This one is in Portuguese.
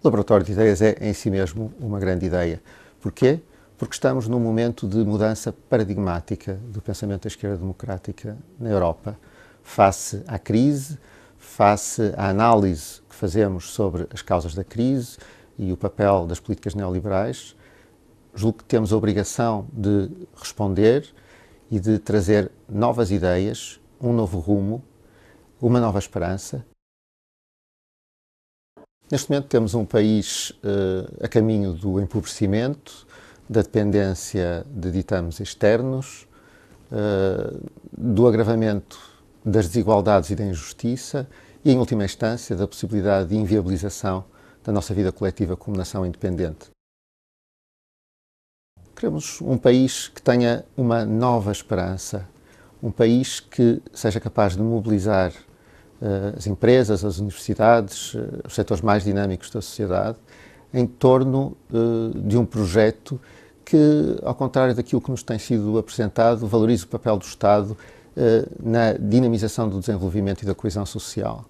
O laboratório de ideias é, em si mesmo, uma grande ideia. Porquê? Porque estamos num momento de mudança paradigmática do pensamento da esquerda democrática na Europa, face à crise, face à análise que fazemos sobre as causas da crise e o papel das políticas neoliberais. Julgo que temos a obrigação de responder e de trazer novas ideias, um novo rumo, uma nova esperança. Neste momento temos um país uh, a caminho do empobrecimento, da dependência de ditames externos, uh, do agravamento das desigualdades e da injustiça e, em última instância, da possibilidade de inviabilização da nossa vida coletiva como nação independente. Queremos um país que tenha uma nova esperança, um país que seja capaz de mobilizar eh, as empresas, as universidades, eh, os setores mais dinâmicos da sociedade, em torno eh, de um projeto que, ao contrário daquilo que nos tem sido apresentado, valoriza o papel do Estado na dinamização do desenvolvimento e da coesão social.